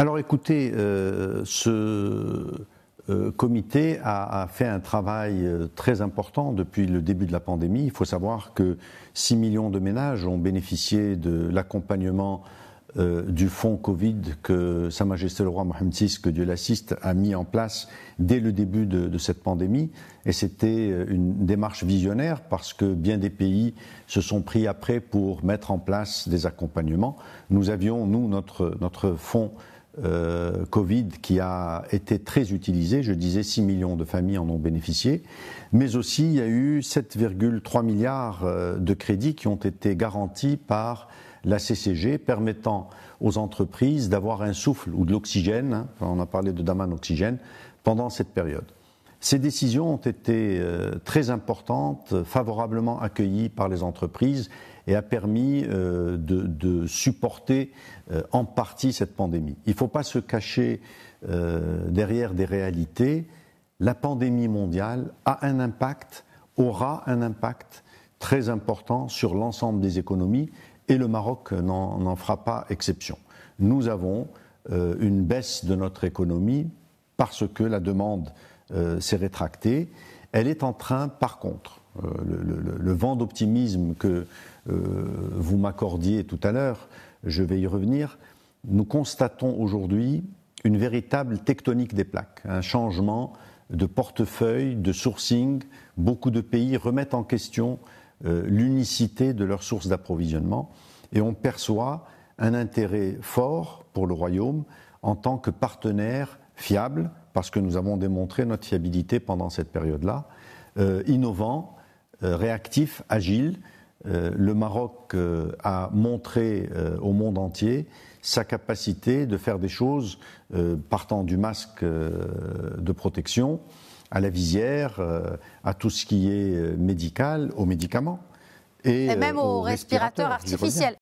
Alors écoutez, euh, ce euh, comité a, fait un travail euh, très important depuis le début de la pandémie. Il faut savoir que 6 millions de ménages ont bénéficié de l'accompagnement du fonds Covid que Sa Majesté le Roi Mohamed VI, que Dieu l'assiste, a mis en place dès le début de, cette pandémie. Et c'était une démarche visionnaire parce que bien des pays se sont pris après pour mettre en place des accompagnements. Nous avions, nous, notre, notre fonds euh, Covid qui a été très utilisé. Je disais 6 millions de familles en ont bénéficié. Mais aussi, il y a eu 7,3 milliards euh, de crédits qui ont été garantis par la CCG, permettant aux entreprises d'avoir un souffle ou de l'oxygène. Hein. on a parlé de Daman Oxygène pendant cette période. Ces décisions ont été euh, très importantes, favorablement accueillies par les entreprises et a permis euh, de, de, supporter euh, en partie cette pandémie. Il ne faut pas se cacher derrière des réalités. La pandémie mondiale a un impact, aura un impact très important sur l'ensemble des économies et le Maroc n'en fera pas exception. Nous avons une baisse de notre économie parce que la demande euh, s'est rétractée. Elle est en train, par contre, euh, le, vent d'optimisme que euh, vous m'accordiez tout à l'heure, je vais y revenir, nous constatons aujourd'hui une véritable tectonique des plaques, un changement de portefeuille, de sourcing. Beaucoup de pays remettent en question l'unicité de leurs sources d'approvisionnement et on perçoit un intérêt fort pour le Royaume en tant que partenaire fiable parce que nous avons démontré notre fiabilité pendant cette période-là, euh, innovant, euh, réactif, agile. Euh, le Maroc a montré au monde entier sa capacité de faire des choses partant du masque de protection à la visière, à tout ce qui est médical, aux médicaments. Et, même aux, respirateurs artificiels.